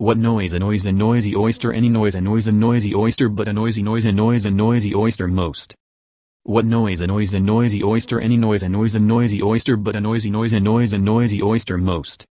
What noise a noise a noisy oyster any noise a noise a noisy oyster but a noisy noise a noise a noisy oyster most. What noise a noise a noisy oyster any noise a noise a noisy oyster but a noisy noise a noise a noisy oyster most.